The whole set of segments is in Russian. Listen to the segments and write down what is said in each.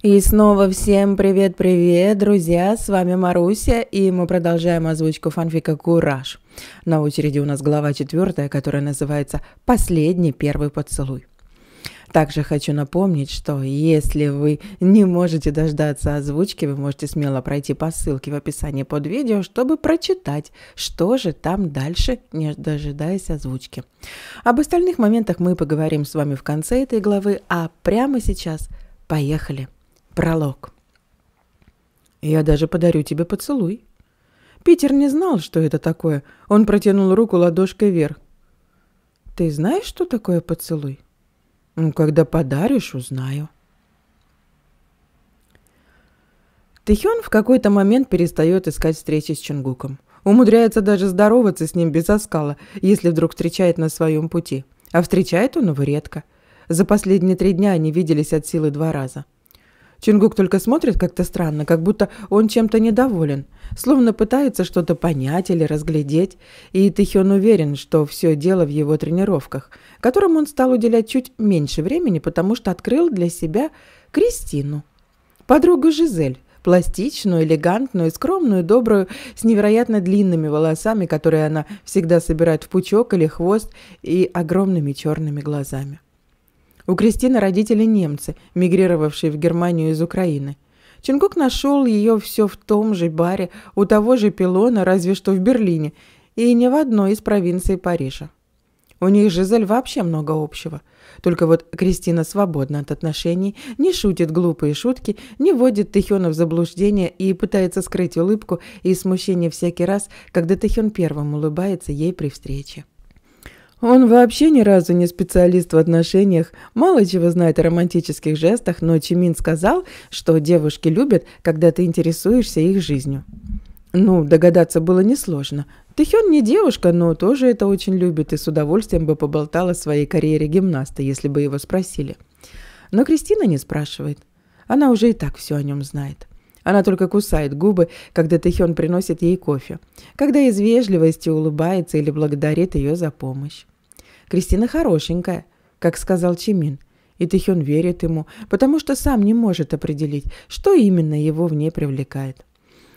И снова всем привет-привет, друзья! С вами Маруся, и мы продолжаем озвучку фанфика «Кураж». На очереди у нас глава четвертая, которая называется «Последний первый поцелуй». Также хочу напомнить, что если вы не можете дождаться озвучки, вы можете смело пройти по ссылке в описании под видео, чтобы прочитать, что же там дальше, не дожидаясь озвучки. Об остальных моментах мы поговорим с вами в конце этой главы, а прямо сейчас поехали! Пролог. «Я даже подарю тебе поцелуй». Питер не знал, что это такое. Он протянул руку ладошкой вверх. «Ты знаешь, что такое поцелуй?» «Ну, когда подаришь, узнаю». Тэхён в какой-то момент перестает искать встречи с Чунгуком. Умудряется даже здороваться с ним без оскала, если вдруг встречает на своем пути. А встречает он его редко. За последние три дня они виделись от силы два раза. Чингук только смотрит как-то странно, как будто он чем-то недоволен, словно пытается что-то понять или разглядеть, и Тэхён уверен, что все дело в его тренировках, которым он стал уделять чуть меньше времени, потому что открыл для себя Кристину, подругу Жизель, пластичную, элегантную, скромную, добрую, с невероятно длинными волосами, которые она всегда собирает в пучок или хвост, и огромными черными глазами. У Кристины родители немцы, мигрировавшие в Германию из Украины. Чинкук нашел ее все в том же баре, у того же пилона, разве что в Берлине, и не в одной из провинций Парижа. У них с Жизель вообще много общего. Только вот Кристина свободна от отношений, не шутит глупые шутки, не вводит Тэхёна в заблуждение и пытается скрыть улыбку и смущение всякий раз, когда Тэхён первым улыбается ей при встрече. Он вообще ни разу не специалист в отношениях, мало чего знает о романтических жестах, но Чимин сказал, что девушки любят, когда ты интересуешься их жизнью. Ну, догадаться было несложно. Тэхён не девушка, но тоже это очень любит и с удовольствием бы поболтала о своей карьере гимнаста, если бы его спросили. Но Кристина не спрашивает. Она уже и так все о нем знает. Она только кусает губы, когда Тэхён приносит ей кофе, когда из вежливости улыбается или благодарит ее за помощь. Кристина хорошенькая, как сказал Чимин. И Тэхён верит ему, потому что сам не может определить, что именно его в ней привлекает.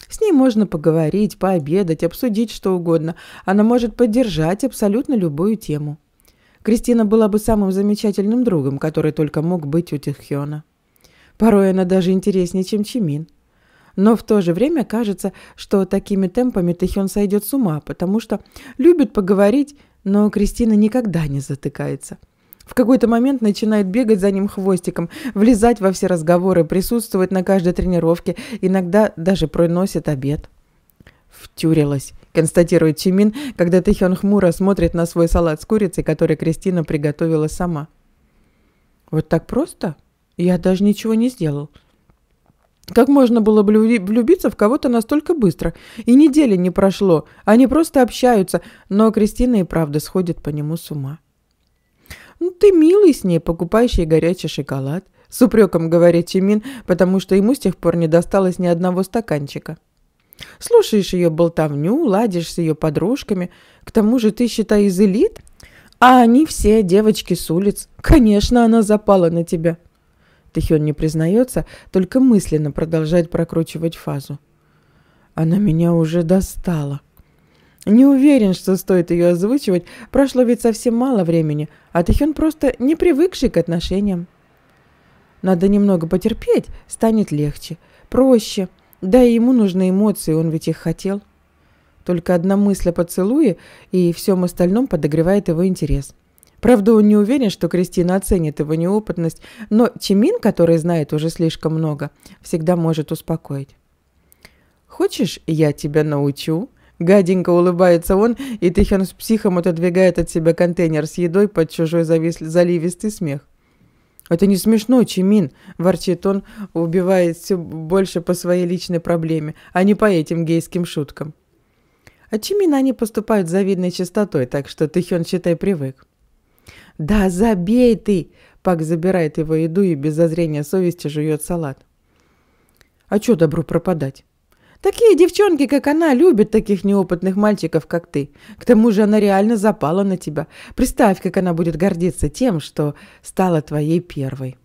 С ней можно поговорить, пообедать, обсудить что угодно. Она может поддержать абсолютно любую тему. Кристина была бы самым замечательным другом, который только мог быть у Тиххёна. Порой она даже интереснее, чем Чимин. Но в то же время кажется, что такими темпами Тэхён сойдет с ума, потому что любит поговорить, но Кристина никогда не затыкается. В какой-то момент начинает бегать за ним хвостиком, влезать во все разговоры, присутствовать на каждой тренировке, иногда даже приносит обед. «Втюрилась», – констатирует Чимин, когда Тэхён хмуро смотрит на свой салат с курицей, который Кристина приготовила сама. «Вот так просто? Я даже ничего не сделал», как можно было влюбиться в кого-то настолько быстро? И недели не прошло. Они просто общаются. Но Кристина и правда сходит по нему с ума. «Ну, ты милый с ней, покупающий горячий шоколад», — с упреком говорит Чимин, потому что ему с тех пор не досталось ни одного стаканчика. «Слушаешь ее болтовню, ладишь с ее подружками. К тому же ты, считай, из элит, а они все девочки с улиц. Конечно, она запала на тебя». Тэхён не признается, только мысленно продолжает прокручивать фазу. Она меня уже достала. Не уверен, что стоит ее озвучивать, прошло ведь совсем мало времени, а Тэхён просто не привыкший к отношениям. Надо немного потерпеть, станет легче, проще. Да и ему нужны эмоции, он ведь их хотел. Только одна мысль о поцелуе и всем остальном подогревает его интерес. Правда, он не уверен, что Кристина оценит его неопытность, но Чимин, который знает уже слишком много, всегда может успокоить. «Хочешь, я тебя научу?» Гаденько улыбается он, и Тихин с психом отодвигает от себя контейнер с едой под чужой завис... заливистый смех. «Это не смешно, Чимин!» – ворчит он, убивает все больше по своей личной проблеме, а не по этим гейским шуткам. От Чимина они поступают с завидной частотой, так что Тихен, считай, привык. «Да забей ты!» Пак забирает его еду и без зазрения совести жует салат. «А чё добро пропадать?» Такие девчонки, как она, любят таких неопытных мальчиков, как ты. К тому же она реально запала на тебя. Представь, как она будет гордиться тем, что стала твоей первой.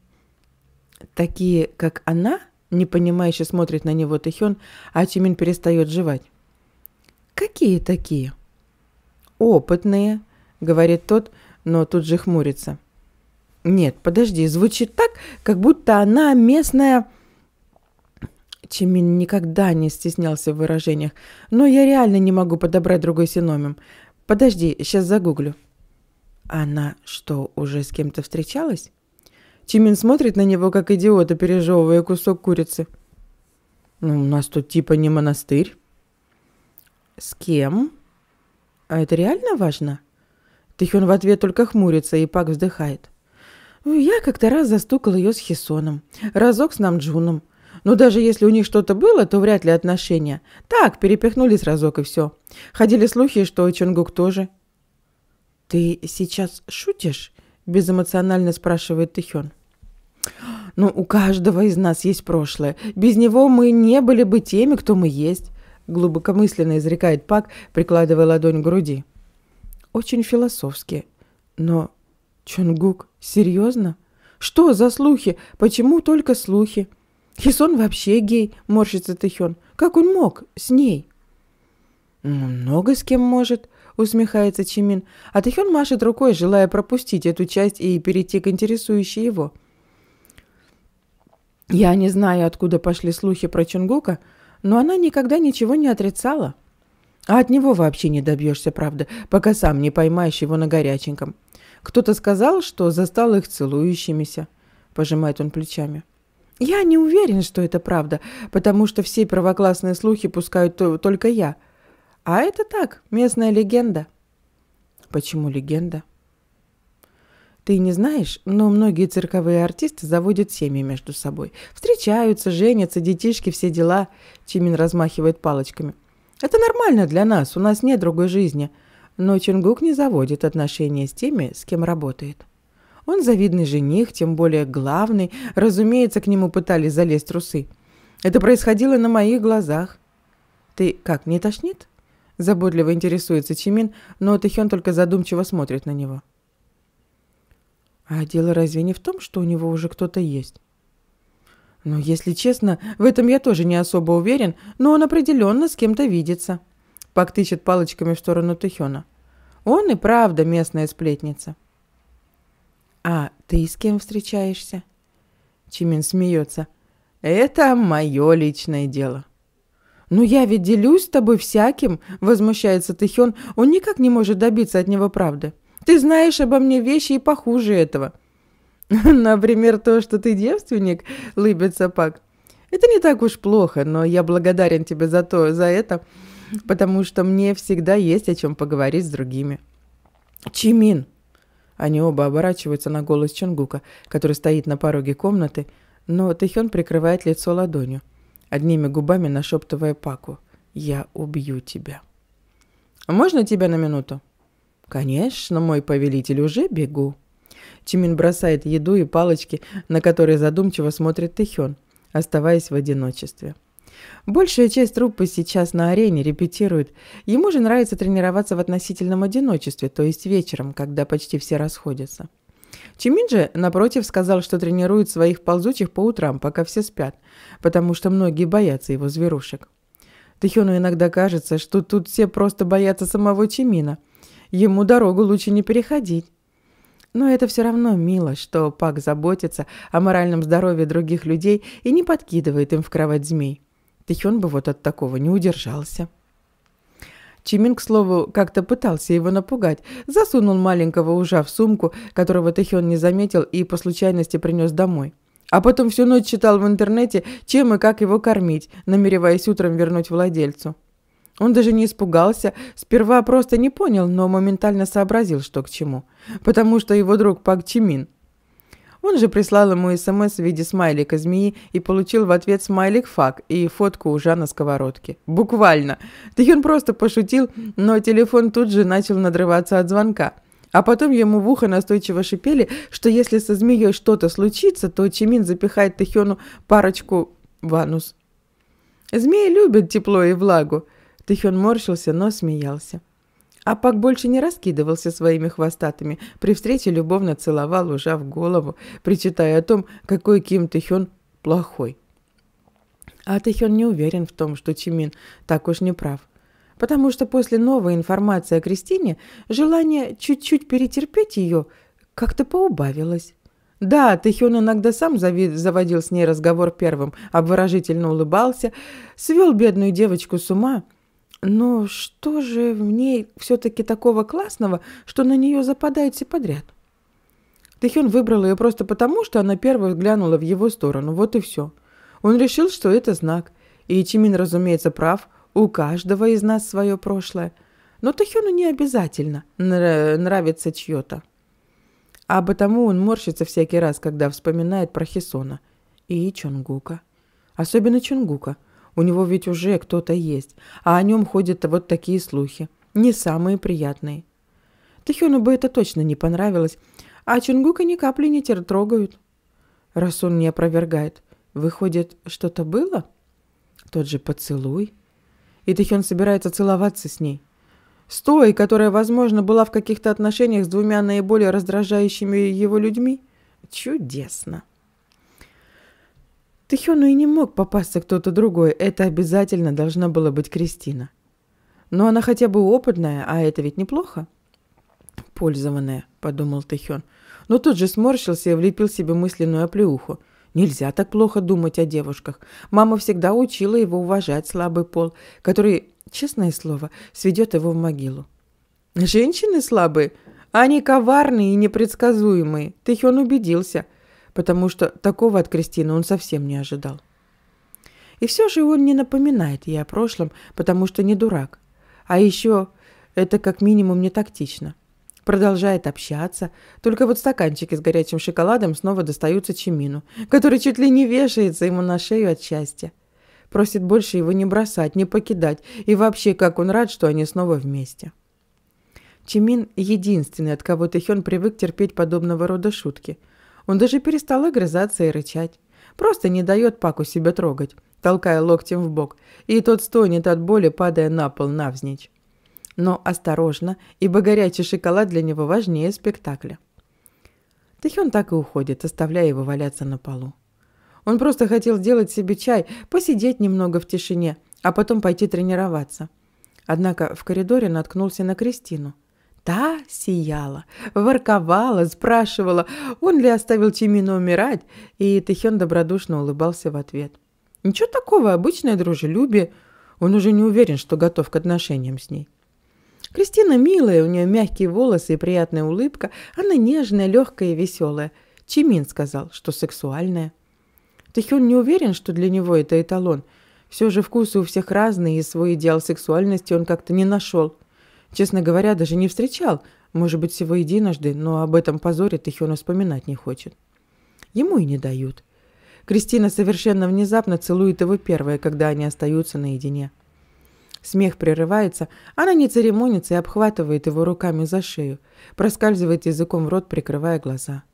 Такие, как она, непонимающе смотрит на него Тэхён, а Чимин перестает жевать. Какие такие? Опытные, говорит тот, но тут же хмурится. Нет, подожди, звучит так, как будто она местная... Чимин никогда не стеснялся в выражениях, но я реально не могу подобрать другой синоним. Подожди, сейчас загуглю. Она что, уже с кем-то встречалась? Чимин смотрит на него, как идиота, пережевывая кусок курицы. Ну, у нас тут типа не монастырь. С кем? А это реально важно? Тихон в ответ только хмурится, и Пак вздыхает. «Ну, «Я как-то раз застукал ее с Хисоном, разок с Нам Джуном. Но даже если у них что-то было, то вряд ли отношения. Так, перепихнулись разок и все. Ходили слухи, что Чонгук тоже». «Ты сейчас шутишь?» – безэмоционально спрашивает Тихён. «Ну, у каждого из нас есть прошлое. Без него мы не были бы теми, кто мы есть», – глубокомысленно изрекает Пак, прикладывая ладонь к груди очень философски. Но Чонгук, серьезно? Что за слухи? Почему только слухи? Хисон вообще гей, морщится Тэхён. Как он мог с ней? «Ну, много с кем может, усмехается Чимин. А Тэхён машет рукой, желая пропустить эту часть и перейти к интересующей его. Я не знаю, откуда пошли слухи про Чонгука, но она никогда ничего не отрицала. А от него вообще не добьешься, правда, пока сам не поймаешь его на горяченьком. Кто-то сказал, что застал их целующимися. Пожимает он плечами. Я не уверен, что это правда, потому что все первоклассные слухи пускают только я. А это так, местная легенда. Почему легенда? Ты не знаешь, но многие цирковые артисты заводят семьи между собой. Встречаются, женятся, детишки, все дела. Чимин размахивает палочками – это нормально для нас, у нас нет другой жизни. Но Чингук не заводит отношения с теми, с кем работает. Он завидный жених, тем более главный. Разумеется, к нему пытались залезть трусы. Это происходило на моих глазах. «Ты как, не тошнит?» Заботливо интересуется Чимин, но Тэхён только задумчиво смотрит на него. «А дело разве не в том, что у него уже кто-то есть?» Ну, если честно, в этом я тоже не особо уверен, но он определенно с кем-то видится. Пак тычет палочками в сторону Тухёна. Он и правда местная сплетница. «А ты с кем встречаешься?» Чимин смеется. «Это мое личное дело». «Ну я ведь делюсь с тобой всяким», — возмущается Тихён. «Он никак не может добиться от него правды. Ты знаешь обо мне вещи и похуже этого». Например, то, что ты девственник, лыбится Пак. Это не так уж плохо, но я благодарен тебе за то, за это, потому что мне всегда есть о чем поговорить с другими. Чимин. Они оба оборачиваются на голос Чонгука, который стоит на пороге комнаты, но Тэхён прикрывает лицо ладонью, одними губами нашептывая Паку. «Я убью тебя». «Можно тебя на минуту?» «Конечно, мой повелитель, уже бегу». Чимин бросает еду и палочки, на которые задумчиво смотрит Тэхён, оставаясь в одиночестве. Большая часть труппы сейчас на арене репетирует. Ему же нравится тренироваться в относительном одиночестве, то есть вечером, когда почти все расходятся. Чимин же, напротив, сказал, что тренирует своих ползучих по утрам, пока все спят, потому что многие боятся его зверушек. Тэхёну иногда кажется, что тут все просто боятся самого Чимина. Ему дорогу лучше не переходить. Но это все равно мило, что Пак заботится о моральном здоровье других людей и не подкидывает им в кровать змей. Тихён бы вот от такого не удержался. Чимин, к слову, как-то пытался его напугать. Засунул маленького ужа в сумку, которого Тэхён не заметил и по случайности принес домой. А потом всю ночь читал в интернете, чем и как его кормить, намереваясь утром вернуть владельцу. Он даже не испугался, сперва просто не понял, но моментально сообразил, что к чему, потому что его друг Пак Чимин. Он же прислал ему СМС эм в виде смайлика змеи и получил в ответ смайлик фак и фотку ужа на сковородке. Буквально. Так он просто пошутил, но телефон тут же начал надрываться от звонка. А потом ему в ухо настойчиво шипели, что если со змеей что-то случится, то Чимин запихает Тэхёну парочку ванус. Змеи любят тепло и влагу. Тихон морщился, но смеялся. А Пак больше не раскидывался своими хвостатыми, при встрече любовно целовал, ужав голову, причитая о том, какой Ким Тихён плохой. А Тихён не уверен в том, что Чимин так уж не прав. Потому что после новой информации о Кристине желание чуть-чуть перетерпеть ее как-то поубавилось. Да, Тэхён иногда сам заводил с ней разговор первым, обворожительно улыбался, свел бедную девочку с ума – но что же в ней все-таки такого классного, что на нее западает все подряд? Тэхён выбрал ее просто потому, что она первая глянула в его сторону, вот и все. Он решил, что это знак. И Чимин, разумеется, прав, у каждого из нас свое прошлое. Но Тэхёну не обязательно нравится чье-то. А потому он морщится всякий раз, когда вспоминает про Хисона и Чонгука. Особенно Чонгука – у него ведь уже кто-то есть, а о нем ходят вот такие слухи. Не самые приятные. Тахёну бы это точно не понравилось, а Чунгука ни капли не тер трогают. Раз он не опровергает, выходит, что-то было? Тот же поцелуй. И Тахён собирается целоваться с ней. С той, которая, возможно, была в каких-то отношениях с двумя наиболее раздражающими его людьми? Чудесно. Тихону и не мог попасться кто-то другой, это обязательно должна была быть Кристина. Но она хотя бы опытная, а это ведь неплохо. «Пользованная», — подумал Тихон. Но тут же сморщился и влепил себе мысленную оплеуху. Нельзя так плохо думать о девушках. Мама всегда учила его уважать слабый пол, который, честное слово, сведет его в могилу. «Женщины слабые? Они коварные и непредсказуемые. Тихон убедился» потому что такого от Кристины он совсем не ожидал. И все же он не напоминает ей о прошлом, потому что не дурак. А еще это как минимум не тактично. Продолжает общаться, только вот стаканчики с горячим шоколадом снова достаются Чемину, который чуть ли не вешается ему на шею от счастья. Просит больше его не бросать, не покидать, и вообще, как он рад, что они снова вместе. Чимин – единственный, от кого Тэхён привык терпеть подобного рода шутки. Он даже перестал огрызаться и рычать. Просто не дает Паку себя трогать, толкая локтем в бок, и тот стонет от боли, падая на пол навзничь. Но осторожно, ибо горячий шоколад для него важнее спектакля. Тэхён так и уходит, оставляя его валяться на полу. Он просто хотел сделать себе чай, посидеть немного в тишине, а потом пойти тренироваться. Однако в коридоре наткнулся на Кристину – Та сияла, ворковала, спрашивала, он ли оставил Тимина умирать, и Тэхён добродушно улыбался в ответ. Ничего такого, обычное дружелюбие. Он уже не уверен, что готов к отношениям с ней. Кристина милая, у нее мягкие волосы и приятная улыбка, она нежная, легкая и веселая. Чимин сказал, что сексуальная. Тэхён не уверен, что для него это эталон. Все же вкусы у всех разные, и свой идеал сексуальности он как-то не нашел. Честно говоря, даже не встречал. Может быть, всего единожды, но об этом позоре Тихёна вспоминать не хочет. Ему и не дают. Кристина совершенно внезапно целует его первое, когда они остаются наедине. Смех прерывается, она не церемонится и обхватывает его руками за шею, проскальзывает языком в рот, прикрывая глаза.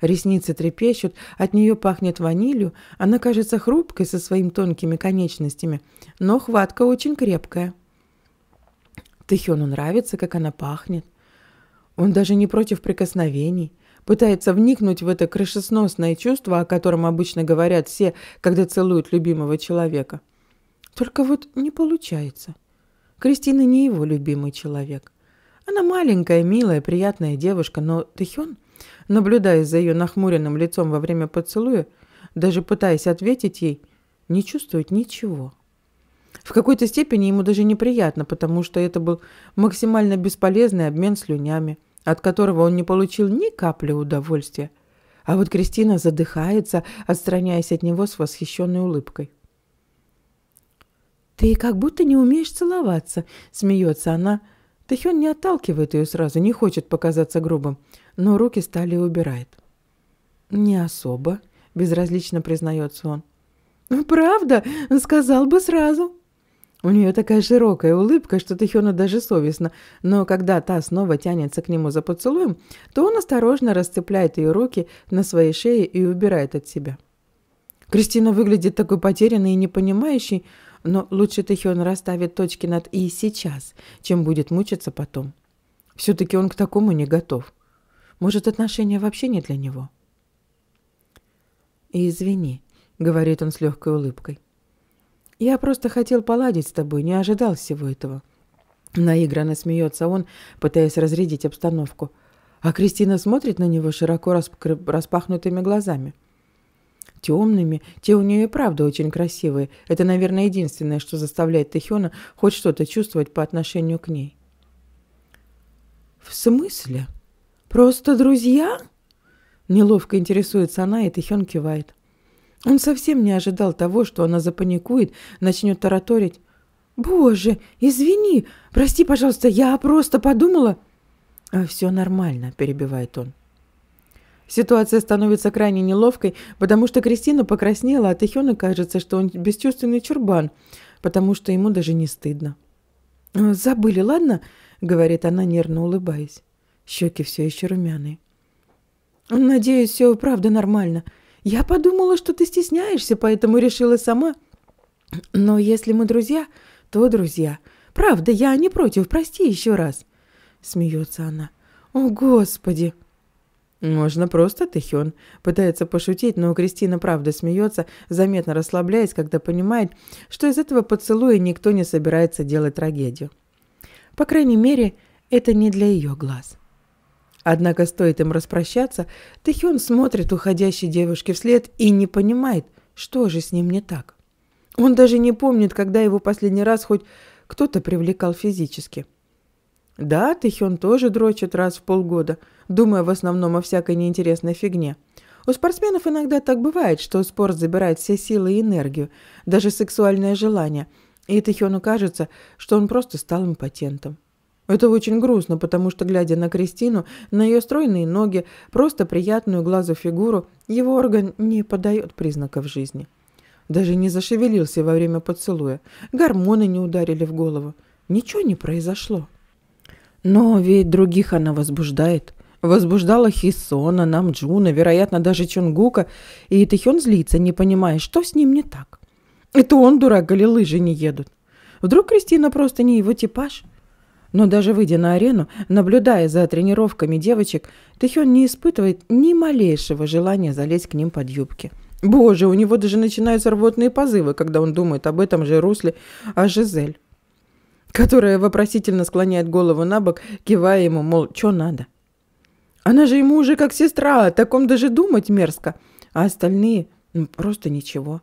Ресницы трепещут, от нее пахнет ванилью, она кажется хрупкой со своими тонкими конечностями, но хватка очень крепкая. Тэхёну нравится, как она пахнет. Он даже не против прикосновений, пытается вникнуть в это крышесносное чувство, о котором обычно говорят все, когда целуют любимого человека. Только вот не получается. Кристина не его любимый человек. Она маленькая, милая, приятная девушка, но Тэхён, наблюдая за ее нахмуренным лицом во время поцелуя, даже пытаясь ответить ей, не чувствует ничего. В какой-то степени ему даже неприятно, потому что это был максимально бесполезный обмен слюнями, от которого он не получил ни капли удовольствия. А вот Кристина задыхается, отстраняясь от него с восхищенной улыбкой. «Ты как будто не умеешь целоваться», — смеется она. Тэхён не отталкивает ее сразу, не хочет показаться грубым, но руки стали убирает. «Не особо», — безразлично признается он. «Ну, «Правда? Сказал бы сразу». У нее такая широкая улыбка, что Тихёну даже совестно, но когда та снова тянется к нему за поцелуем, то он осторожно расцепляет ее руки на своей шее и убирает от себя. Кристина выглядит такой потерянной и непонимающей, но лучше Тихён расставит точки над «и» сейчас, чем будет мучиться потом. Все-таки он к такому не готов. Может, отношения вообще не для него? «Извини», — говорит он с легкой улыбкой. Я просто хотел поладить с тобой, не ожидал всего этого». Наигранно смеется он, пытаясь разрядить обстановку. А Кристина смотрит на него широко распахнутыми глазами. Темными, те у нее и правда очень красивые. Это, наверное, единственное, что заставляет Тэхёна хоть что-то чувствовать по отношению к ней. «В смысле? Просто друзья?» Неловко интересуется она, и Тэхён кивает. Он совсем не ожидал того, что она запаникует, начнет тараторить. «Боже, извини! Прости, пожалуйста, я просто подумала...» «А «Все нормально», – перебивает он. Ситуация становится крайне неловкой, потому что Кристина покраснела, а Тихёна кажется, что он бесчувственный чурбан, потому что ему даже не стыдно. «А, «Забыли, ладно?» – говорит она, нервно улыбаясь. Щеки все еще румяные. «Надеюсь, все правда нормально», я подумала, что ты стесняешься, поэтому решила сама. Но если мы друзья, то друзья. Правда, я не против, прости еще раз. Смеется она. О, Господи! Можно просто, Тэхён. Пытается пошутить, но Кристина правда смеется, заметно расслабляясь, когда понимает, что из этого поцелуя никто не собирается делать трагедию. По крайней мере, это не для ее глаз. Однако стоит им распрощаться, Тэхён смотрит уходящей девушке вслед и не понимает, что же с ним не так. Он даже не помнит, когда его последний раз хоть кто-то привлекал физически. Да, Тэхён тоже дрочит раз в полгода, думая в основном о всякой неинтересной фигне. У спортсменов иногда так бывает, что спорт забирает все силы и энергию, даже сексуальное желание, и Тэхёну кажется, что он просто стал импотентом. Это очень грустно, потому что, глядя на Кристину, на ее стройные ноги, просто приятную глазу фигуру, его орган не подает признаков жизни. Даже не зашевелился во время поцелуя, гормоны не ударили в голову. Ничего не произошло. Но ведь других она возбуждает. Возбуждала Хисона, Намджуна, вероятно, даже Чонгука. И Тэхён злится, не понимая, что с ним не так. Это он дурак или лыжи не едут. Вдруг Кристина просто не его типаж – но даже выйдя на арену, наблюдая за тренировками девочек, Тэхён не испытывает ни малейшего желания залезть к ним под юбки. Боже, у него даже начинаются рвотные позывы, когда он думает об этом же русле, о Жизель, которая вопросительно склоняет голову на бок, кивая ему, мол, что надо. Она же ему уже как сестра, о таком даже думать мерзко. А остальные ну, просто ничего.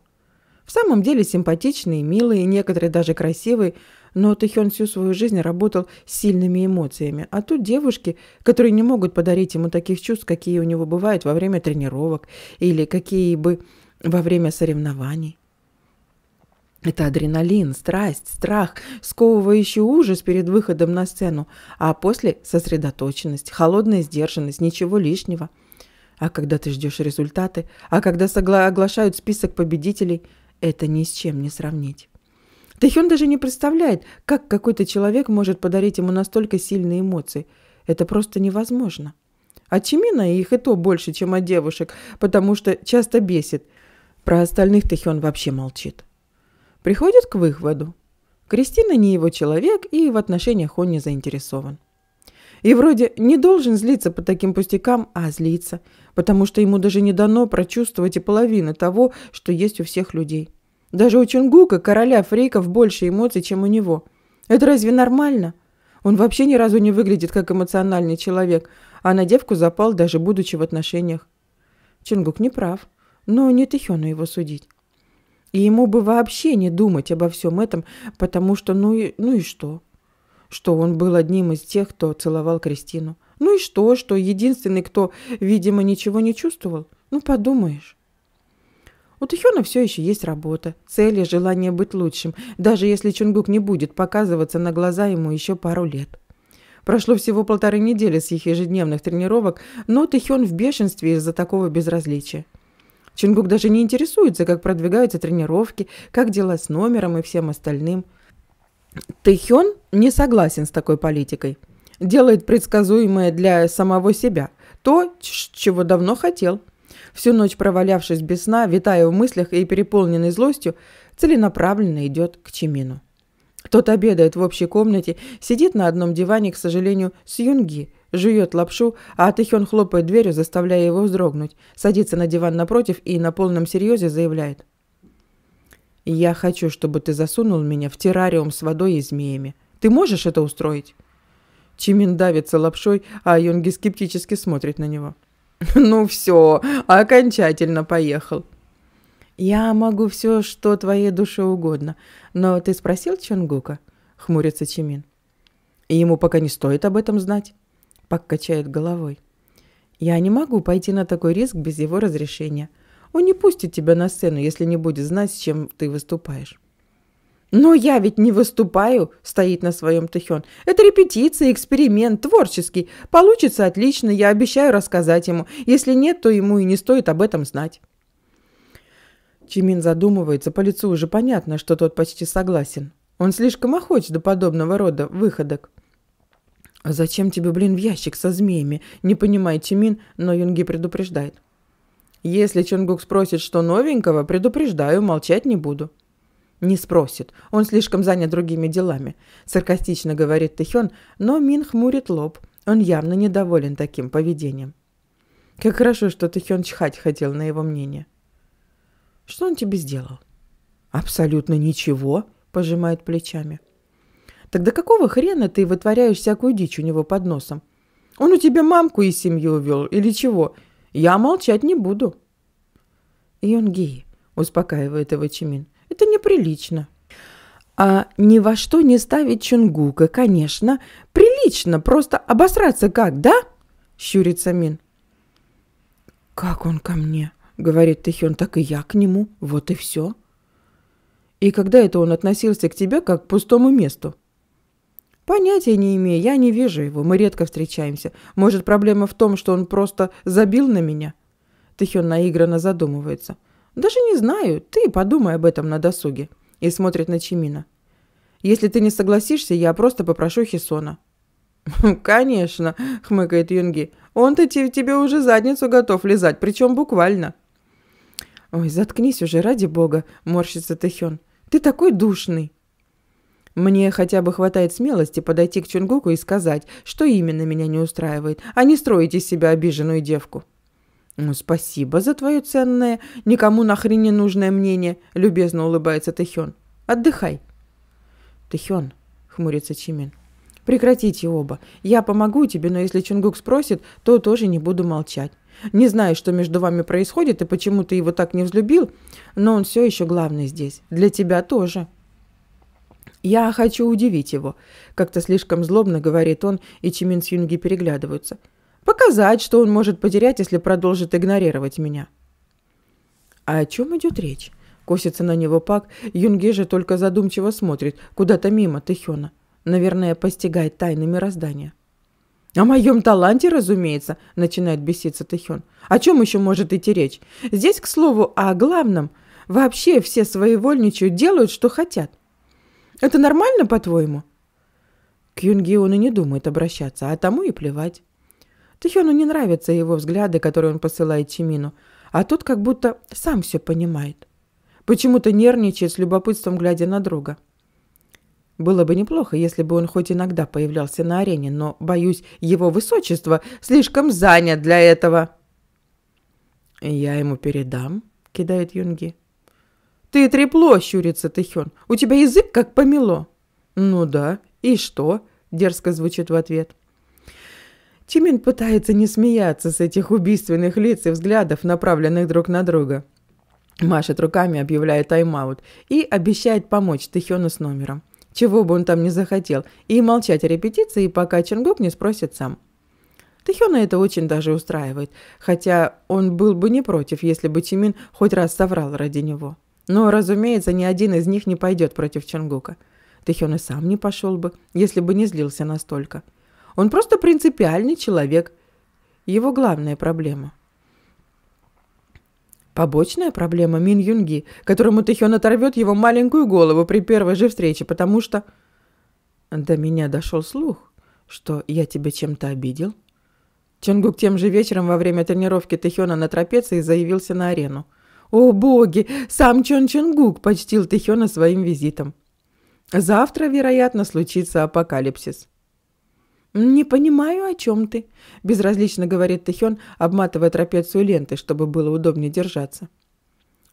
В самом деле симпатичные, милые, некоторые даже красивые – но Тэхён всю свою жизнь работал с сильными эмоциями. А тут девушки, которые не могут подарить ему таких чувств, какие у него бывают во время тренировок или какие бы во время соревнований. Это адреналин, страсть, страх, сковывающий ужас перед выходом на сцену, а после сосредоточенность, холодная сдержанность, ничего лишнего. А когда ты ждешь результаты, а когда согла- оглашают список победителей, это ни с чем не сравнить. Да и он даже не представляет, как какой-то человек может подарить ему настолько сильные эмоции. Это просто невозможно. А Чимина их и то больше, чем от девушек, потому что часто бесит. Про остальных Тэхён вообще молчит. Приходит к выводу. Кристина не его человек, и в отношениях он не заинтересован. И вроде не должен злиться по таким пустякам, а злиться, потому что ему даже не дано прочувствовать и половины того, что есть у всех людей. Даже у Чунгука, короля фриков, больше эмоций, чем у него. Это разве нормально? Он вообще ни разу не выглядит как эмоциональный человек, а на девку запал, даже будучи в отношениях. Чунгук не прав, но не Тэхёну его судить. И ему бы вообще не думать обо всем этом, потому что ну и, ну и что? Что он был одним из тех, кто целовал Кристину. Ну и что, что единственный, кто, видимо, ничего не чувствовал? Ну подумаешь. У Тихёна все еще есть работа, цели, желание быть лучшим, даже если Чунгук не будет показываться на глаза ему еще пару лет. Прошло всего полторы недели с их ежедневных тренировок, но Тэхён в бешенстве из-за такого безразличия. Чунгук даже не интересуется, как продвигаются тренировки, как дела с номером и всем остальным. Тэхён не согласен с такой политикой. Делает предсказуемое для самого себя то, чего давно хотел всю ночь провалявшись без сна, витая в мыслях и переполненной злостью, целенаправленно идет к Чимину. Тот обедает в общей комнате, сидит на одном диване, к сожалению, с Юнги, жует лапшу, а Атыхён хлопает дверью, заставляя его вздрогнуть, садится на диван напротив и на полном серьезе заявляет. «Я хочу, чтобы ты засунул меня в террариум с водой и змеями. Ты можешь это устроить?» Чимин давится лапшой, а Юнги скептически смотрит на него. Ну все, окончательно поехал. Я могу все, что твоей душе угодно. Но ты спросил Чонгука? Хмурится Чимин. И ему пока не стоит об этом знать. Пак качает головой. Я не могу пойти на такой риск без его разрешения. Он не пустит тебя на сцену, если не будет знать, с чем ты выступаешь. «Но я ведь не выступаю», – стоит на своем Тэхён. «Это репетиция, эксперимент, творческий. Получится отлично, я обещаю рассказать ему. Если нет, то ему и не стоит об этом знать». Чимин задумывается, по лицу уже понятно, что тот почти согласен. Он слишком охоч до подобного рода выходок. «А зачем тебе, блин, в ящик со змеями?» – не понимает Чимин, но Юнги предупреждает. «Если Чонгук спросит, что новенького, предупреждаю, молчать не буду». Не спросит. Он слишком занят другими делами. Саркастично говорит Тэхён, но Мин хмурит лоб. Он явно недоволен таким поведением. Как хорошо, что Тэхён чихать хотел на его мнение. Что он тебе сделал? Абсолютно ничего, пожимает плечами. Тогда какого хрена ты вытворяешь всякую дичь у него под носом? Он у тебя мамку и семью увел или чего? Я молчать не буду. Йонгии, успокаивает его Чимин. Это неприлично. А ни во что не ставить Чунгука, конечно. Прилично, просто обосраться как, да? Щурится Мин. Как он ко мне? Говорит Тэхён, так и я к нему. Вот и все. И когда это он относился к тебе как к пустому месту? Понятия не имею, я не вижу его, мы редко встречаемся. Может, проблема в том, что он просто забил на меня? Тэхён наигранно задумывается. — «Даже не знаю, ты подумай об этом на досуге», – и смотрит на Чимина. «Если ты не согласишься, я просто попрошу Хисона». «Конечно», – хмыкает Юнги. «Он-то тебе уже задницу готов лизать, причем буквально». «Ой, заткнись уже, ради бога», – морщится Тэхён. «Ты такой душный». Мне хотя бы хватает смелости подойти к Чунгуку и сказать, что именно меня не устраивает, а не строить из себя обиженную девку спасибо за твое ценное, никому нахрен не нужное мнение», — любезно улыбается Тэхён. «Отдыхай». «Тэхён», — хмурится Чимин, — «прекратите оба. Я помогу тебе, но если Чунгук спросит, то тоже не буду молчать. Не знаю, что между вами происходит и почему ты его так не взлюбил, но он все еще главный здесь. Для тебя тоже». «Я хочу удивить его», — как-то слишком злобно говорит он, и Чимин с Юнги переглядываются — Показать, что он может потерять, если продолжит игнорировать меня. А о чем идет речь? Косится на него Пак, Юнге же только задумчиво смотрит, куда-то мимо Тэхёна. Наверное, постигает тайны мироздания. «О моем таланте, разумеется», – начинает беситься Тэхён. «О чем еще может идти речь? Здесь, к слову, о главном. Вообще все своевольничают, делают, что хотят. Это нормально, по-твоему?» К Юнге он и не думает обращаться, а тому и плевать. Тихёну не нравятся его взгляды, которые он посылает Чимину, а тот как будто сам все понимает. Почему-то нервничает с любопытством, глядя на друга. Было бы неплохо, если бы он хоть иногда появлялся на арене, но, боюсь, его высочество слишком занят для этого. «Я ему передам», — кидает Юнги. «Ты трепло!» — щурится Тэхён. «У тебя язык как помело!» «Ну да, и что?» — дерзко звучит в ответ. Тимин пытается не смеяться с этих убийственных лиц и взглядов, направленных друг на друга. Машет руками, объявляет тайм-аут и обещает помочь Тэхёну с номером. Чего бы он там не захотел, и молчать о репетиции, пока Чингук не спросит сам. Тэхёна это очень даже устраивает, хотя он был бы не против, если бы Чимин хоть раз соврал ради него. Но, разумеется, ни один из них не пойдет против Чингука. Тэхён и сам не пошел бы, если бы не злился настолько. Он просто принципиальный человек. Его главная проблема. Побочная проблема Мин Юнги, которому Тэхён оторвет его маленькую голову при первой же встрече, потому что... До меня дошел слух, что я тебя чем-то обидел. Чонгук тем же вечером во время тренировки Тэхёна на трапеции заявился на арену. О боги, сам Чон Чонгук почтил Тэхёна своим визитом. Завтра, вероятно, случится апокалипсис. «Не понимаю, о чем ты», – безразлично говорит Тэхён, обматывая трапецию лентой, чтобы было удобнее держаться.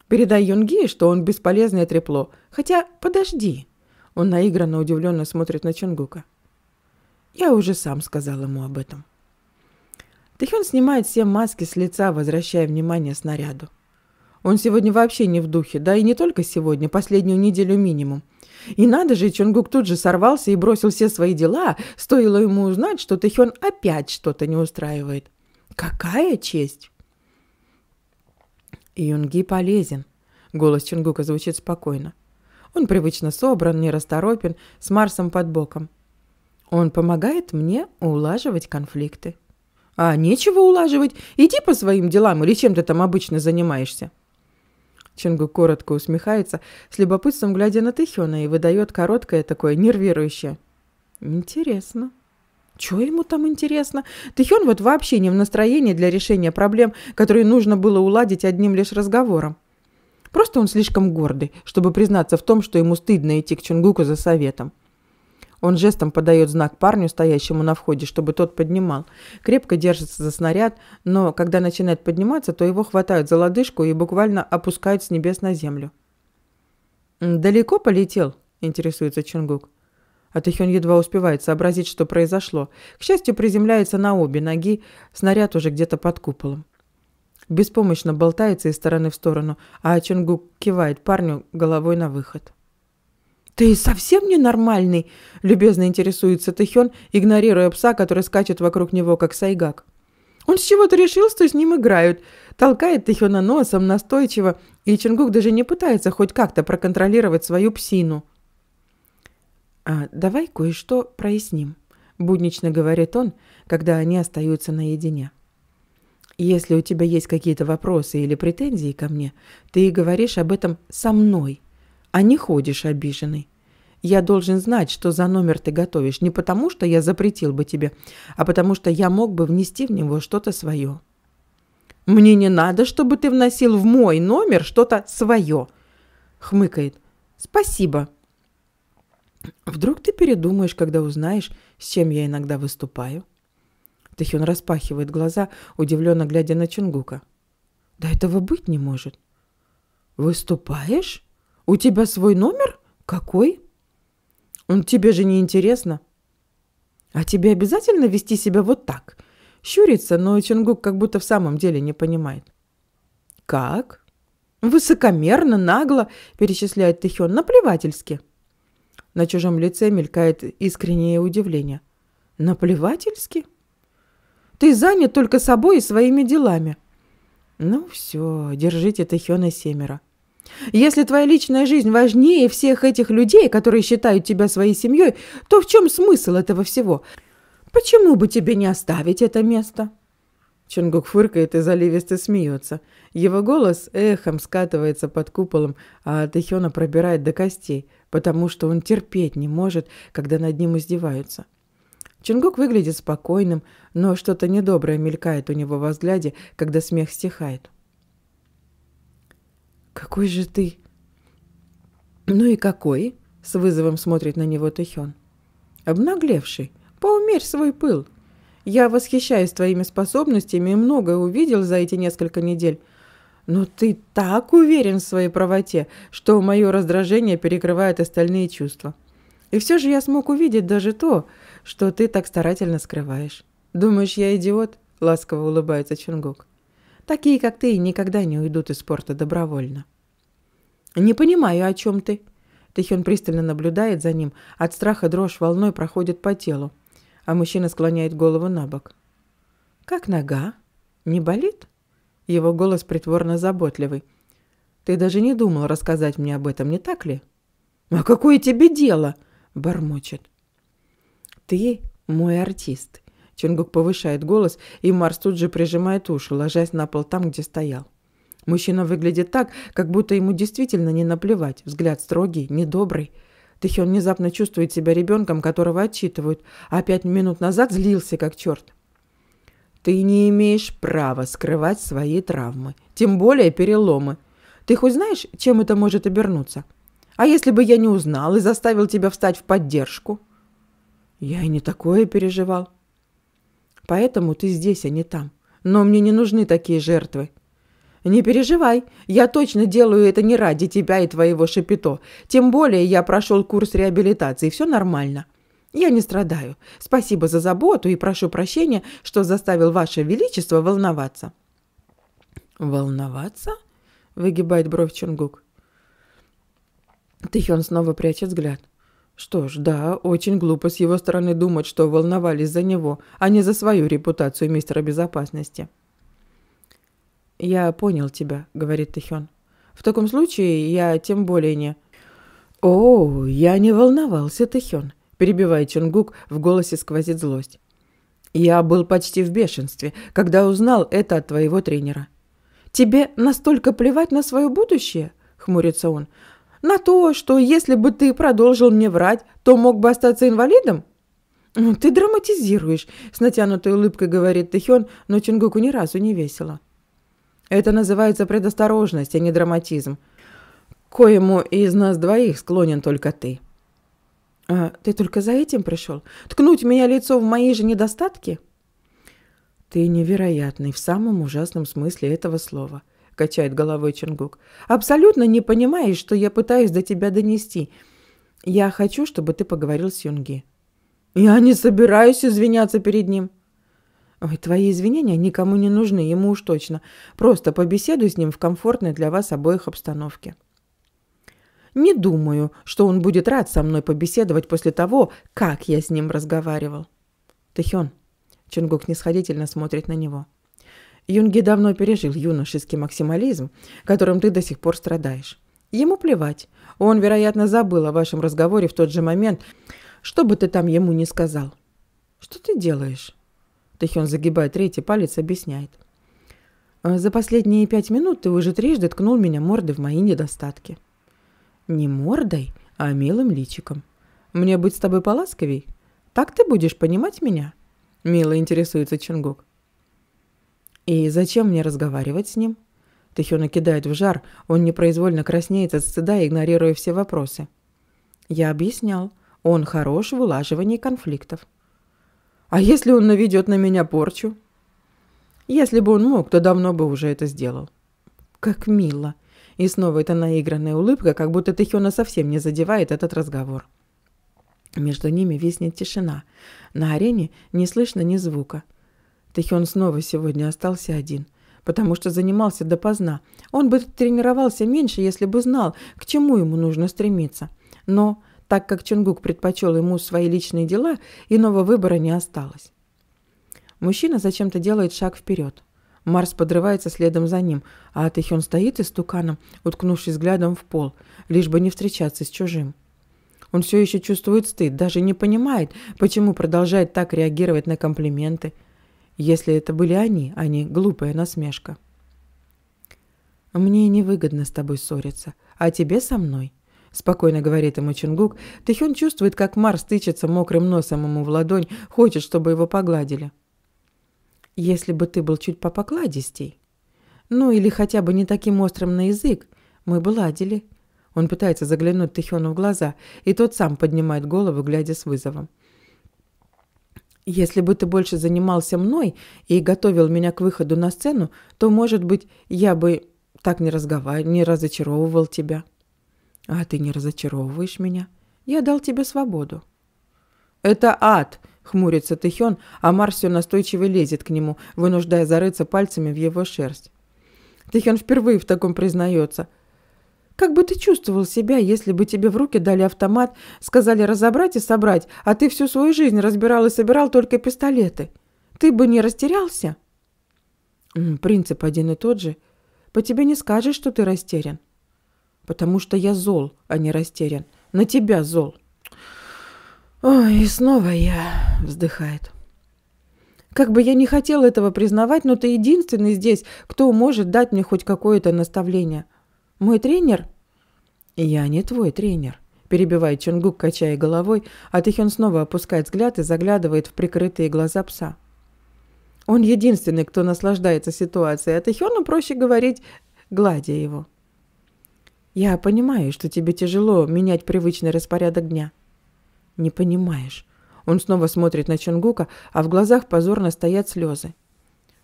«Передай Юнги, что он бесполезное трепло. Хотя, подожди». Он наигранно удивленно смотрит на Чунгука. «Я уже сам сказал ему об этом». Тэхён снимает все маски с лица, возвращая внимание снаряду. Он сегодня вообще не в духе, да и не только сегодня, последнюю неделю минимум – и надо же, Чонгук тут же сорвался и бросил все свои дела, стоило ему узнать, что Тэхён опять что-то не устраивает. Какая честь! Юнги полезен. Голос Чунгука звучит спокойно. Он привычно собран, не расторопен, с Марсом под боком. Он помогает мне улаживать конфликты. А нечего улаживать, иди по своим делам или чем ты там обычно занимаешься. Чингу коротко усмехается, с любопытством глядя на Тэхёна и выдает короткое такое нервирующее. «Интересно». Чё ему там интересно? Тэхён вот вообще не в настроении для решения проблем, которые нужно было уладить одним лишь разговором. Просто он слишком гордый, чтобы признаться в том, что ему стыдно идти к Чунгуку за советом. Он жестом подает знак парню, стоящему на входе, чтобы тот поднимал. Крепко держится за снаряд, но когда начинает подниматься, то его хватают за лодыжку и буквально опускают с небес на землю. «Далеко полетел?» – интересуется Чунгук. А Тэхён едва успевает сообразить, что произошло. К счастью, приземляется на обе ноги, снаряд уже где-то под куполом. Беспомощно болтается из стороны в сторону, а Чунгук кивает парню головой на выход. «Ты совсем ненормальный?» – любезно интересуется Тэхён, игнорируя пса, который скачет вокруг него, как сайгак. Он с чего-то решил, что с ним играют. Толкает Тэхёна носом настойчиво, и Чингук даже не пытается хоть как-то проконтролировать свою псину. «А давай кое-что проясним», – буднично говорит он, когда они остаются наедине. «Если у тебя есть какие-то вопросы или претензии ко мне, ты говоришь об этом со мной, а не ходишь обиженный. Я должен знать, что за номер ты готовишь, не потому что я запретил бы тебе, а потому что я мог бы внести в него что-то свое. Мне не надо, чтобы ты вносил в мой номер что-то свое, хмыкает. Спасибо. Вдруг ты передумаешь, когда узнаешь, с чем я иногда выступаю? Тэхён распахивает глаза, удивленно глядя на Чунгука. Да этого быть не может. Выступаешь? У тебя свой номер? Какой? Он Тебе же не интересно. А тебе обязательно вести себя вот так? Щурится, но Чунгук как будто в самом деле не понимает. Как? Высокомерно, нагло, перечисляет Тэхён, наплевательски. На чужом лице мелькает искреннее удивление. Наплевательски? Ты занят только собой и своими делами. Ну все, держите Тэхёна семеро. Если твоя личная жизнь важнее всех этих людей, которые считают тебя своей семьей, то в чем смысл этого всего? Почему бы тебе не оставить это место?» Чонгук фыркает и заливисто смеется. Его голос эхом скатывается под куполом, а Тэхёна пробирает до костей, потому что он терпеть не может, когда над ним издеваются. Чонгук выглядит спокойным, но что-то недоброе мелькает у него во взгляде, когда смех стихает. «Какой же ты!» «Ну и какой?» — с вызовом смотрит на него Тэхён. «Обнаглевший. Поумерь свой пыл. Я восхищаюсь твоими способностями и многое увидел за эти несколько недель. Но ты так уверен в своей правоте, что мое раздражение перекрывает остальные чувства. И все же я смог увидеть даже то, что ты так старательно скрываешь. Думаешь, я идиот?» — ласково улыбается Чунгук. Такие, как ты, никогда не уйдут из спорта добровольно. «Не понимаю, о чем ты». Тэхён пристально наблюдает за ним. От страха дрожь волной проходит по телу. А мужчина склоняет голову на бок. «Как нога? Не болит?» Его голос притворно заботливый. «Ты даже не думал рассказать мне об этом, не так ли?» «А какое тебе дело?» – бормочет. «Ты мой артист, Чонгук повышает голос, и Марс тут же прижимает уши, ложась на пол там, где стоял. Мужчина выглядит так, как будто ему действительно не наплевать. Взгляд строгий, недобрый. Тэхён внезапно чувствует себя ребенком, которого отчитывают, а пять минут назад злился как черт. «Ты не имеешь права скрывать свои травмы, тем более переломы. Ты хоть знаешь, чем это может обернуться? А если бы я не узнал и заставил тебя встать в поддержку?» «Я и не такое переживал», Поэтому ты здесь, а не там. Но мне не нужны такие жертвы. Не переживай, я точно делаю это не ради тебя и твоего шипито. Тем более я прошел курс реабилитации, все нормально. Я не страдаю. Спасибо за заботу и прошу прощения, что заставил ваше величество волноваться. Волноваться? Выгибает бровь Чунгук. Тэхён снова прячет взгляд. Что ж, да, очень глупо с его стороны думать, что волновались за него, а не за свою репутацию мистера безопасности. «Я понял тебя», — говорит Тихён. «В таком случае я тем более не...» «О, я не волновался, Тихён», — перебивает Чунгук, в голосе сквозит злость. «Я был почти в бешенстве, когда узнал это от твоего тренера». «Тебе настолько плевать на свое будущее?» — хмурится он. На то, что если бы ты продолжил мне врать, то мог бы остаться инвалидом? Ну, «Ты драматизируешь», — с натянутой улыбкой говорит Тэхён, но Чингуку ни разу не весело. «Это называется предосторожность, а не драматизм. Коему из нас двоих склонен только ты». «А ты только за этим пришел? Ткнуть меня лицо в мои же недостатки?» «Ты невероятный в самом ужасном смысле этого слова качает головой Чингук. «Абсолютно не понимаешь, что я пытаюсь до тебя донести. Я хочу, чтобы ты поговорил с Юнги». «Я не собираюсь извиняться перед ним». «Ой, твои извинения никому не нужны, ему уж точно. Просто побеседуй с ним в комфортной для вас обоих обстановке». «Не думаю, что он будет рад со мной побеседовать после того, как я с ним разговаривал». «Тэхён». Чингук нисходительно смотрит на него. Юнги давно пережил юношеский максимализм, которым ты до сих пор страдаешь. Ему плевать. Он, вероятно, забыл о вашем разговоре в тот же момент, что бы ты там ему не сказал. Что ты делаешь? Тэхён загибает третий палец, объясняет. «Э, за последние пять минут ты уже трижды ткнул меня мордой в мои недостатки. Не мордой, а милым личиком. Мне быть с тобой поласковей? Так ты будешь понимать меня? Мило интересуется Чунгук. И зачем мне разговаривать с ним? Тэхёна кидает в жар, он непроизвольно краснеет от стыда, игнорируя все вопросы. Я объяснял, он хорош в улаживании конфликтов. А если он наведет на меня порчу? Если бы он мог, то давно бы уже это сделал. Как мило. И снова эта наигранная улыбка, как будто Тэхёна совсем не задевает этот разговор. Между ними виснет тишина. На арене не слышно ни звука. Тэхён снова сегодня остался один, потому что занимался допоздна. Он бы тренировался меньше, если бы знал, к чему ему нужно стремиться. Но так как Чунгук предпочел ему свои личные дела, иного выбора не осталось. Мужчина зачем-то делает шаг вперед. Марс подрывается следом за ним, а Тэхён стоит истуканом, уткнувшись взглядом в пол, лишь бы не встречаться с чужим. Он все еще чувствует стыд, даже не понимает, почему продолжает так реагировать на комплименты – если это были они, а не глупая насмешка. «Мне невыгодно с тобой ссориться, а тебе со мной», — спокойно говорит ему Чингук. Тэхён чувствует, как Марс тычется мокрым носом ему в ладонь, хочет, чтобы его погладили. «Если бы ты был чуть попокладистей, ну или хотя бы не таким острым на язык, мы бы ладили». Он пытается заглянуть Тэхёну в глаза, и тот сам поднимает голову, глядя с вызовом. Если бы ты больше занимался мной и готовил меня к выходу на сцену, то, может быть, я бы так не разговар... не разочаровывал тебя. А ты не разочаровываешь меня. Я дал тебе свободу. Это ад, хмурится Тихён, а Марс все настойчиво лезет к нему, вынуждая зарыться пальцами в его шерсть. Тихён впервые в таком признается – как бы ты чувствовал себя, если бы тебе в руки дали автомат, сказали разобрать и собрать, а ты всю свою жизнь разбирал и собирал только пистолеты? Ты бы не растерялся? Принцип один и тот же. По тебе не скажешь, что ты растерян. Потому что я зол, а не растерян. На тебя зол. Ой, и снова я, вздыхает. Как бы я не хотел этого признавать, но ты единственный здесь, кто может дать мне хоть какое-то наставление. Мой тренер?» «Я не твой тренер», – перебивает Чонгук, качая головой, а Тихён снова опускает взгляд и заглядывает в прикрытые глаза пса. Он единственный, кто наслаждается ситуацией, а Тихёну проще говорить, гладя его. «Я понимаю, что тебе тяжело менять привычный распорядок дня». «Не понимаешь». Он снова смотрит на Чонгука, а в глазах позорно стоят слезы.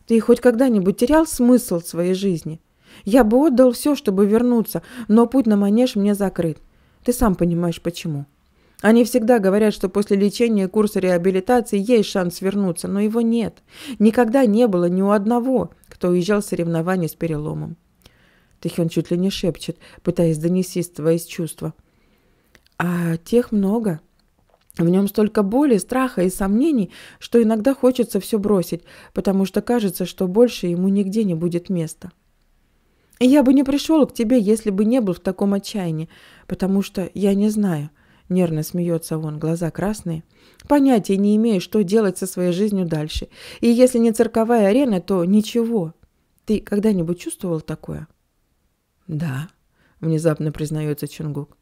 «Ты хоть когда-нибудь терял смысл своей жизни?» Я бы отдал все, чтобы вернуться, но путь на манеж мне закрыт. Ты сам понимаешь, почему. Они всегда говорят, что после лечения курса реабилитации есть шанс вернуться, но его нет. Никогда не было ни у одного, кто уезжал с соревнований с переломом. Тихон чуть ли не шепчет, пытаясь донести свои чувства. А тех много. В нем столько боли, страха и сомнений, что иногда хочется все бросить, потому что кажется, что больше ему нигде не будет места. Я бы не пришел к тебе, если бы не был в таком отчаянии, потому что я не знаю. Нервно смеется он, глаза красные. Понятия не имею, что делать со своей жизнью дальше. И если не цирковая арена, то ничего. Ты когда-нибудь чувствовал такое? Да, внезапно признается Чунгук.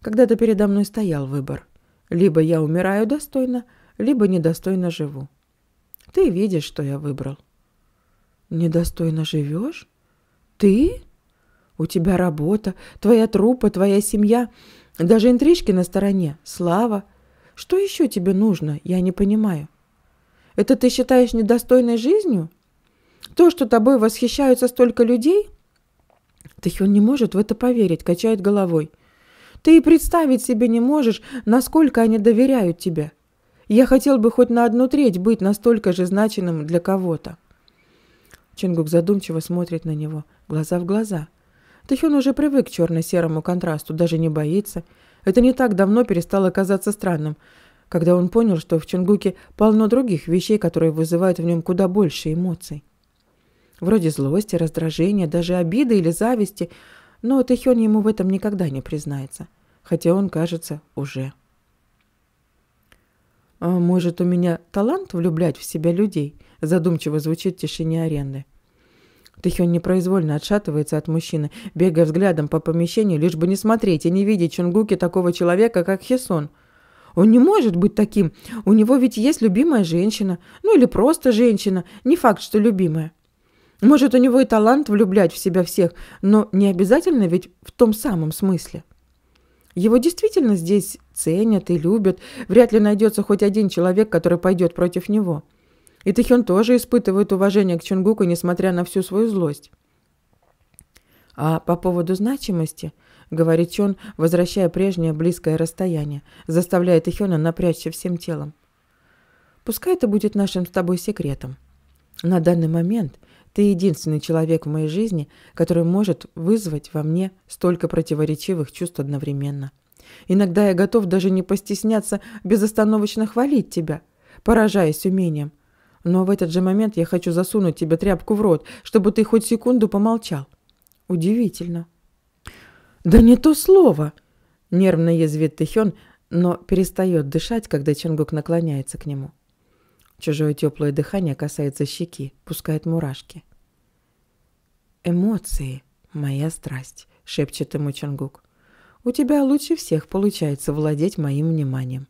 Когда-то передо мной стоял выбор. Либо я умираю достойно, либо недостойно живу. Ты видишь, что я выбрал. Недостойно живешь? Ты? У тебя работа, твоя трупа, твоя семья, даже интрижки на стороне, слава. Что еще тебе нужно, я не понимаю. Это ты считаешь недостойной жизнью? То, что тобой восхищаются столько людей? Тэхён не может в это поверить, качает головой. Ты и представить себе не можешь, насколько они доверяют тебе. Я хотел бы хоть на одну треть быть настолько же значимым для кого-то. Чингук задумчиво смотрит на него – глаза в глаза. Тэхён уже привык к черно-серому контрасту, даже не боится. Это не так давно перестало казаться странным, когда он понял, что в Чунгуке полно других вещей, которые вызывают в нем куда больше эмоций. Вроде злости, раздражения, даже обиды или зависти, но Тэхён ему в этом никогда не признается, хотя он, кажется, уже. «А может, у меня талант влюблять в себя людей?» задумчиво звучит в тишине аренды. Тэхён непроизвольно отшатывается от мужчины, бегая взглядом по помещению, лишь бы не смотреть и не видеть Чунгуки такого человека, как Хесон. Он не может быть таким. У него ведь есть любимая женщина. Ну или просто женщина. Не факт, что любимая. Может, у него и талант влюблять в себя всех, но не обязательно ведь в том самом смысле. Его действительно здесь ценят и любят. Вряд ли найдется хоть один человек, который пойдет против него. И Тэхён тоже испытывает уважение к Чунгуку, несмотря на всю свою злость. А по поводу значимости, говорит Чон, возвращая прежнее близкое расстояние, заставляя Тэхёна напрячься всем телом. Пускай это будет нашим с тобой секретом. На данный момент ты единственный человек в моей жизни, который может вызвать во мне столько противоречивых чувств одновременно. Иногда я готов даже не постесняться безостановочно хвалить тебя, поражаясь умением, но в этот же момент я хочу засунуть тебе тряпку в рот, чтобы ты хоть секунду помолчал. Удивительно. Да не то слово! Нервно язвит Тэхён, но перестает дышать, когда Чонгук наклоняется к нему. Чужое теплое дыхание касается щеки, пускает мурашки. «Эмоции — моя страсть», — шепчет ему Чонгук. «У тебя лучше всех получается владеть моим вниманием».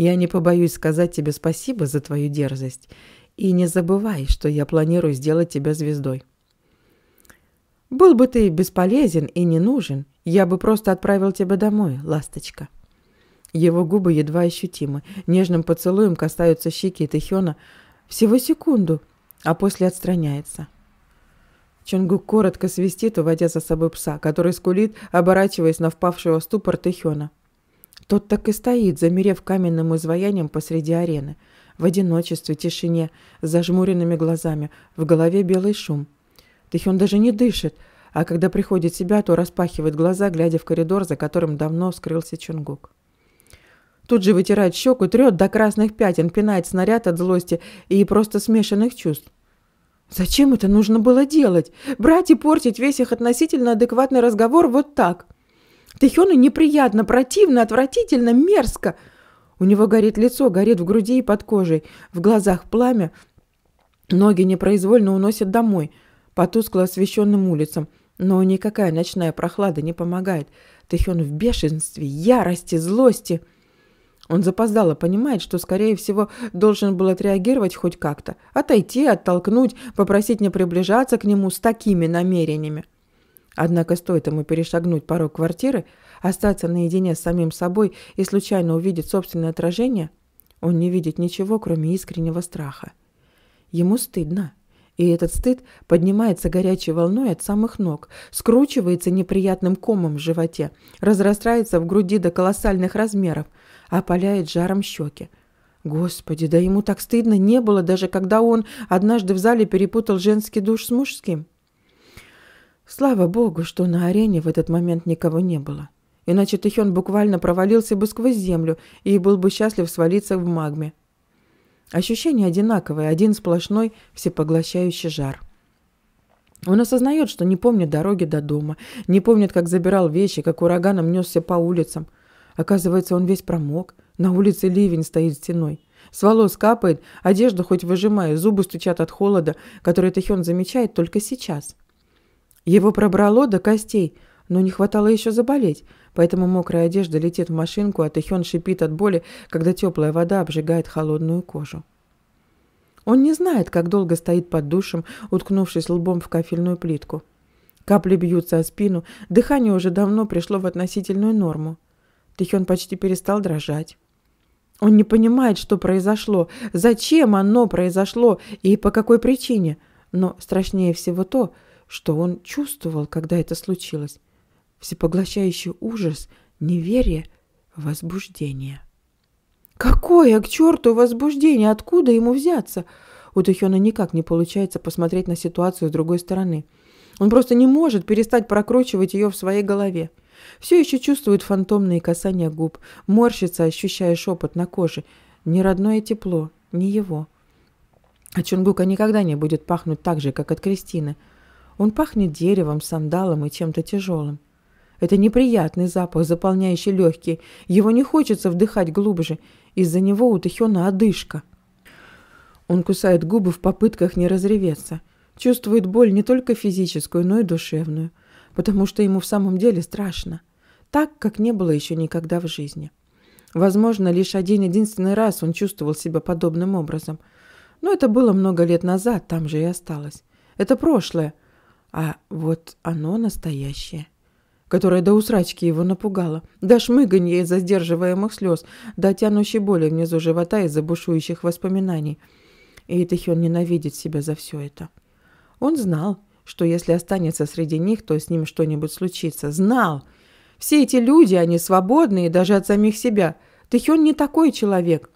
Я не побоюсь сказать тебе спасибо за твою дерзость. И не забывай, что я планирую сделать тебя звездой. Был бы ты бесполезен и не нужен, я бы просто отправил тебя домой, ласточка. Его губы едва ощутимы, нежным поцелуем касаются щеки Тэхёна всего секунду, а после отстраняется. Чонгук коротко свистит, уводя за собой пса, который скулит, оборачиваясь на впавшего в ступор Тэхёна. Тот так и стоит, замерев каменным изваянием посреди арены. В одиночестве, тишине, с зажмуренными глазами, в голове белый шум. Тихон даже не дышит, а когда приходит в себя, то распахивает глаза, глядя в коридор, за которым давно скрылся Чунгук. Тут же вытирает щеку, трет до красных пятен, пинает снаряд от злости и просто смешанных чувств. Зачем это нужно было делать? Брать и портить весь их относительно адекватный разговор вот так – Тэхёну неприятно, противно, отвратительно, мерзко. У него горит лицо, горит в груди и под кожей, в глазах пламя. Ноги непроизвольно уносят домой, по тускло освещенным улицам. Но никакая ночная прохлада не помогает. Тэхён в бешенстве, ярости, злости. Он запоздало понимает, что, скорее всего, должен был отреагировать хоть как-то. Отойти, оттолкнуть, попросить не приближаться к нему с такими намерениями. Однако стоит ему перешагнуть порог квартиры, остаться наедине с самим собой и случайно увидеть собственное отражение, он не видит ничего, кроме искреннего страха. Ему стыдно. И этот стыд поднимается горячей волной от самых ног, скручивается неприятным комом в животе, разрастается в груди до колоссальных размеров, опаляет жаром щеки. Господи, да ему так стыдно не было, даже когда он однажды в зале перепутал женский душ с мужским. Слава богу, что на арене в этот момент никого не было. Иначе Тихен буквально провалился бы сквозь землю и был бы счастлив свалиться в магме. Ощущение одинаковое, один сплошной всепоглощающий жар. Он осознает, что не помнит дороги до дома, не помнит, как забирал вещи, как ураганом несся по улицам. Оказывается, он весь промок, на улице ливень стоит стеной. С волос капает, одежду хоть выжимая, зубы стучат от холода, который Тэхён замечает только сейчас – его пробрало до костей, но не хватало еще заболеть, поэтому мокрая одежда летит в машинку, а Тэхён шипит от боли, когда теплая вода обжигает холодную кожу. Он не знает, как долго стоит под душем, уткнувшись лбом в кафельную плитку. Капли бьются о спину, дыхание уже давно пришло в относительную норму. Тэхён почти перестал дрожать. Он не понимает, что произошло, зачем оно произошло и по какой причине, но страшнее всего то – что он чувствовал, когда это случилось. Всепоглощающий ужас, неверие, возбуждение. Какое, к черту, возбуждение? Откуда ему взяться? У Тахёна никак не получается посмотреть на ситуацию с другой стороны. Он просто не может перестать прокручивать ее в своей голове. Все еще чувствует фантомные касания губ, морщится, ощущая шепот на коже. Не родное тепло, не его. От Чунгука никогда не будет пахнуть так же, как от Кристины – он пахнет деревом, сандалом и чем-то тяжелым. Это неприятный запах, заполняющий легкие. Его не хочется вдыхать глубже. Из-за него у Тэхёна одышка. Он кусает губы в попытках не разреветься. Чувствует боль не только физическую, но и душевную. Потому что ему в самом деле страшно. Так, как не было еще никогда в жизни. Возможно, лишь один-единственный раз он чувствовал себя подобным образом. Но это было много лет назад, там же и осталось. Это прошлое. А вот оно настоящее, которое до усрачки его напугало, до шмыганья и задерживаемых слез, до тянущей боли внизу живота и забушующих воспоминаний. И Этихен ненавидит себя за все это. Он знал, что если останется среди них, то с ним что-нибудь случится. Знал! Все эти люди, они свободные даже от самих себя. Тэхён не такой человек.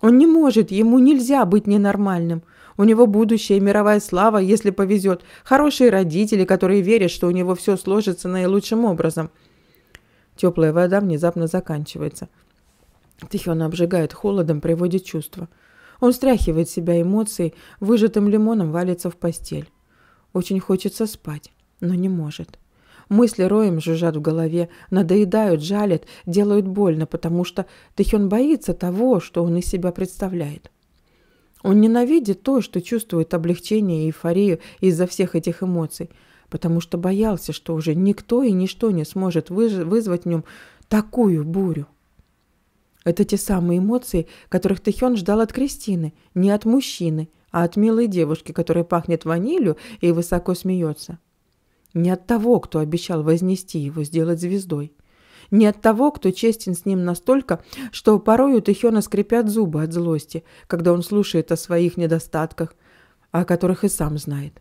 Он не может, ему нельзя быть ненормальным. У него будущее, мировая слава, если повезет. Хорошие родители, которые верят, что у него все сложится наилучшим образом. Теплая вода внезапно заканчивается. Тихона обжигает холодом, приводит чувство. Он стряхивает себя эмоции, выжатым лимоном валится в постель. Очень хочется спать, но не может. Мысли роем жужжат в голове, надоедают, жалят, делают больно, потому что Тэхён боится того, что он из себя представляет. Он ненавидит то, что чувствует облегчение и эйфорию из-за всех этих эмоций, потому что боялся, что уже никто и ничто не сможет вызвать в нем такую бурю. Это те самые эмоции, которых Тэхён ждал от Кристины, не от мужчины, а от милой девушки, которая пахнет ванилью и высоко смеется. Не от того, кто обещал вознести его, сделать звездой не от того, кто честен с ним настолько, что порой у Тэхёна скрипят зубы от злости, когда он слушает о своих недостатках, а о которых и сам знает.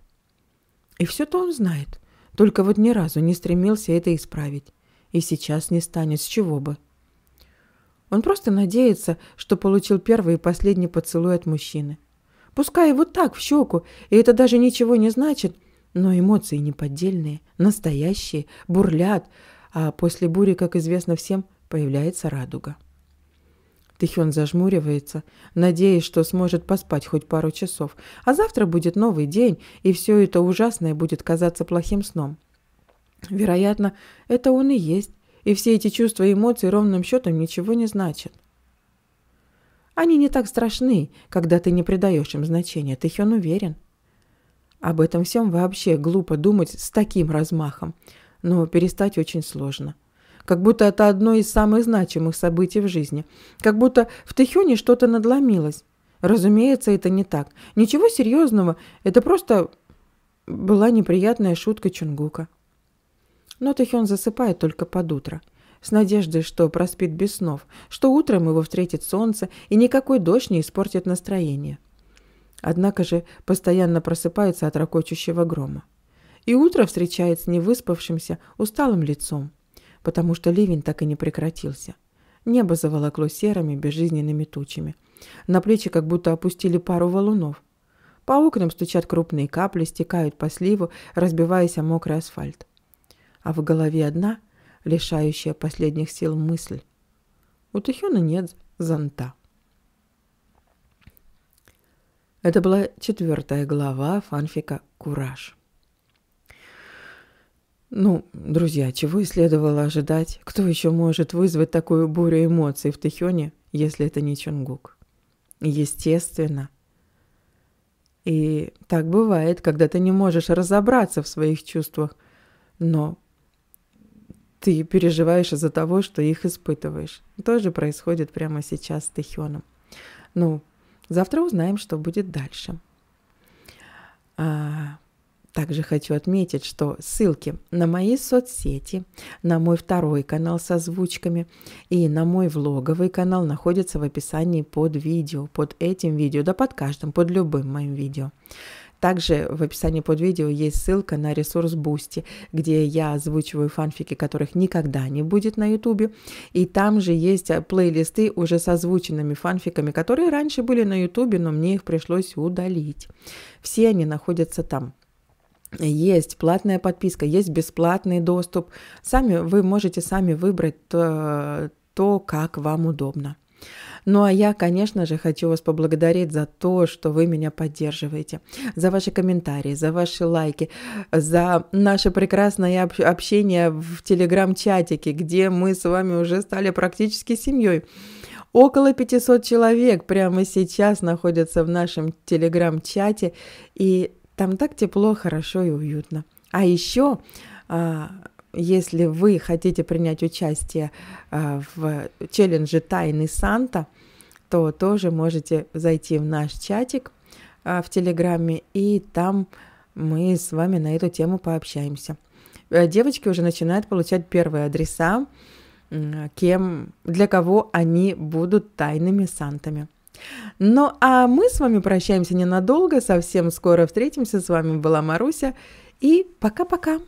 И все-то он знает, только вот ни разу не стремился это исправить. И сейчас не станет, с чего бы. Он просто надеется, что получил первый и последний поцелуй от мужчины. Пускай вот так, в щеку, и это даже ничего не значит, но эмоции неподдельные, настоящие, бурлят, а после бури, как известно всем, появляется радуга. Тихон зажмуривается, надеясь, что сможет поспать хоть пару часов, а завтра будет новый день, и все это ужасное будет казаться плохим сном. Вероятно, это он и есть, и все эти чувства и эмоции ровным счетом ничего не значат. Они не так страшны, когда ты не придаешь им значения, Тихон уверен. Об этом всем вообще глупо думать с таким размахом но перестать очень сложно. Как будто это одно из самых значимых событий в жизни. Как будто в Тихюне что-то надломилось. Разумеется, это не так. Ничего серьезного, это просто была неприятная шутка Чунгука. Но Тэхён засыпает только под утро. С надеждой, что проспит без снов, что утром его встретит солнце, и никакой дождь не испортит настроение. Однако же постоянно просыпается от ракочущего грома и утро встречает с невыспавшимся, усталым лицом, потому что ливень так и не прекратился. Небо заволокло серыми, безжизненными тучами. На плечи как будто опустили пару валунов. По окнам стучат крупные капли, стекают по сливу, разбиваясь о мокрый асфальт. А в голове одна, лишающая последних сил мысль. У Тихёна нет зонта. Это была четвертая глава фанфика «Кураж». Ну, друзья, чего и следовало ожидать? Кто еще может вызвать такую бурю эмоций в Тэхёне, если это не Чонгук? Естественно. И так бывает, когда ты не можешь разобраться в своих чувствах, но ты переживаешь из-за того, что их испытываешь. Тоже происходит прямо сейчас с Тэхёном. Ну, завтра узнаем, что будет дальше. А, также хочу отметить, что ссылки на мои соцсети, на мой второй канал со озвучками и на мой влоговый канал находятся в описании под видео, под этим видео, да под каждым, под любым моим видео. Также в описании под видео есть ссылка на ресурс Бусти, где я озвучиваю фанфики, которых никогда не будет на Ютубе. И там же есть плейлисты уже с озвученными фанфиками, которые раньше были на Ютубе, но мне их пришлось удалить. Все они находятся там. Есть платная подписка, есть бесплатный доступ. Сами вы можете сами выбрать то, э, то как вам удобно. Ну а я, конечно же, хочу вас поблагодарить за то, что вы меня поддерживаете, за ваши комментарии, за ваши лайки, за наше прекрасное общение в телеграм-чатике, где мы с вами уже стали практически семьей. Около 500 человек прямо сейчас находятся в нашем телеграм-чате, и там так тепло, хорошо и уютно. А еще, а, если вы хотите принять участие а, в челлендже «Тайны Санта», то тоже можете зайти в наш чатик а, в Телеграме, и там мы с вами на эту тему пообщаемся. Э, девочки уже начинают получать первые адреса, кем, для кого они будут тайными сантами. Ну а мы с вами прощаемся ненадолго, совсем скоро встретимся. С вами была Маруся и пока-пока.